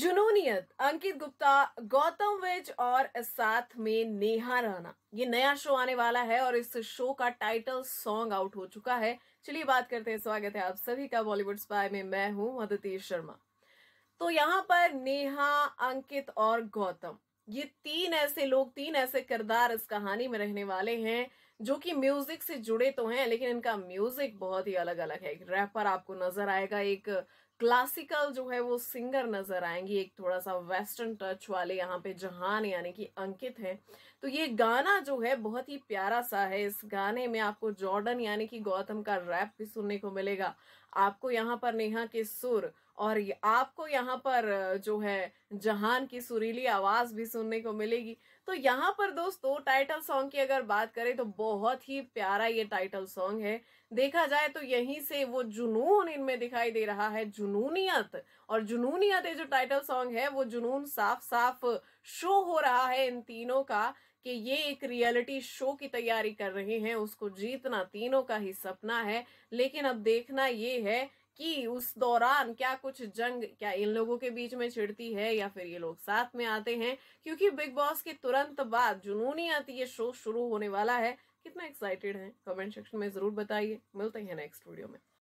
जुनूनियत अंकित गुप्ता गौतम विज और साथ में नेहा राणा ये नया शो आने वाला है और इस शो का टाइटल सॉन्ग आउट हो चुका है चलिए बात करते हैं स्वागत है आप सभी का बॉलीवुड स्पाई में मैं हूं मदती शर्मा तो यहां पर नेहा अंकित और गौतम ये तीन ऐसे लोग तीन ऐसे किरदार इस कहानी में रहने वाले हैं जो कि म्यूजिक से जुड़े तो हैं लेकिन इनका म्यूजिक बहुत ही अलग अलग है एक रैपर आपको नजर आएगा एक क्लासिकल जो है वो सिंगर नजर आएंगी एक थोड़ा सा वेस्टर्न टच वाले यहाँ पे जहान यानी कि अंकित हैं तो ये गाना जो है बहुत ही प्यारा सा है इस गाने में आपको जॉर्डन यानी कि गौतम का रैप भी सुनने को मिलेगा आपको यहाँ पर नेहा के सुर और आपको यहाँ पर जो है जहान की सुरीली आवाज भी सुनने को मिलेगी तो यहाँ पर दोस्तों टाइटल सॉन्ग की अगर बात करें तो बहुत ही प्यारा ये टाइटल सॉन्ग है देखा जाए तो यहीं से वो जुनून इनमें दिखाई दे रहा है जुनूनियत और जुनूनियत जो टाइटल सॉन्ग है वो जुनून साफ साफ शो हो रहा है इन तीनों का कि ये एक रियलिटी शो की तैयारी कर रहे हैं उसको जीतना तीनों का ही सपना है लेकिन अब देखना ये है कि उस दौरान क्या कुछ जंग क्या इन लोगों के बीच में छिड़ती है या फिर ये लोग साथ में आते हैं क्योंकि बिग बॉस के तुरंत बाद जुनूनी आती ये शो शुरू होने वाला है कितना एक्साइटेड है कमेंट सेक्शन में जरूर बताइए मिलते हैं नेक्स्ट वीडियो में